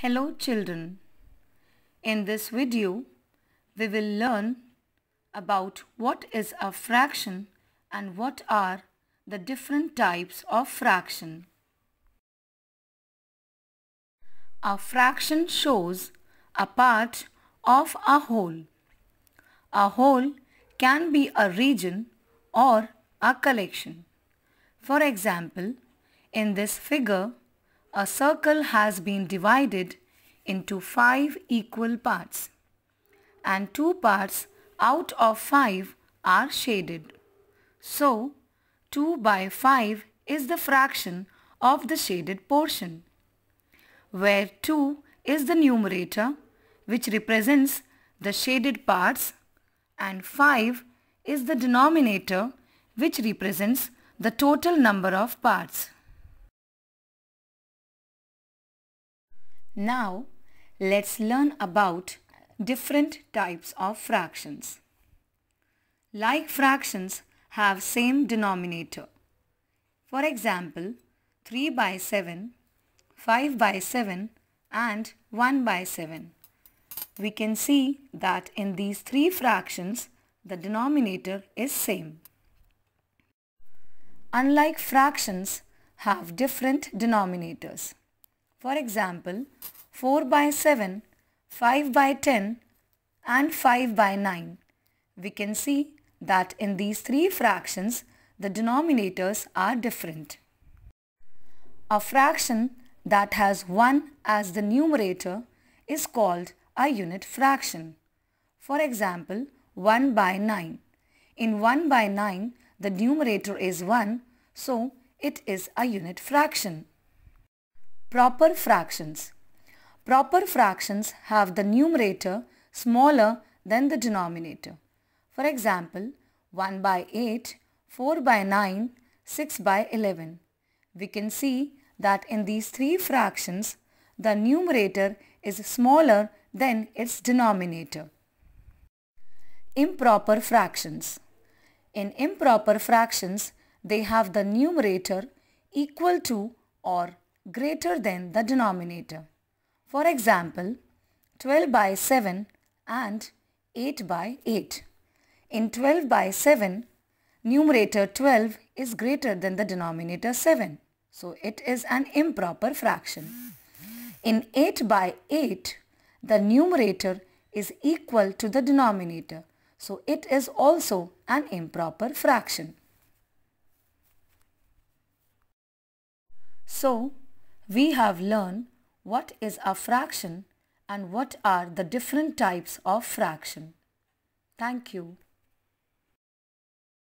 Hello children. In this video, we will learn about what is a fraction and what are the different types of fraction. A fraction shows a part of a whole. A whole can be a region or a collection. For example, in this figure, a circle has been divided into 5 equal parts and 2 parts out of 5 are shaded. So, 2 by 5 is the fraction of the shaded portion, where 2 is the numerator which represents the shaded parts and 5 is the denominator which represents the total number of parts. Now let's learn about different types of fractions. Like fractions have same denominator. For example, 3 by 7, 5 by 7 and 1 by 7. We can see that in these three fractions, the denominator is same. Unlike fractions have different denominators. For example, 4 by 7, 5 by 10 and 5 by 9. We can see that in these three fractions, the denominators are different. A fraction that has 1 as the numerator is called a unit fraction. For example, 1 by 9. In 1 by 9, the numerator is 1, so it is a unit fraction. Proper fractions. Proper fractions have the numerator smaller than the denominator. For example, 1 by 8, 4 by 9, 6 by 11. We can see that in these three fractions, the numerator is smaller than its denominator. Improper fractions. In improper fractions, they have the numerator equal to or greater than the denominator. For example, 12 by 7 and 8 by 8. In 12 by 7, numerator 12 is greater than the denominator 7. So it is an improper fraction. In 8 by 8, the numerator is equal to the denominator. So it is also an improper fraction. So we have learned what is a fraction and what are the different types of fraction. Thank you.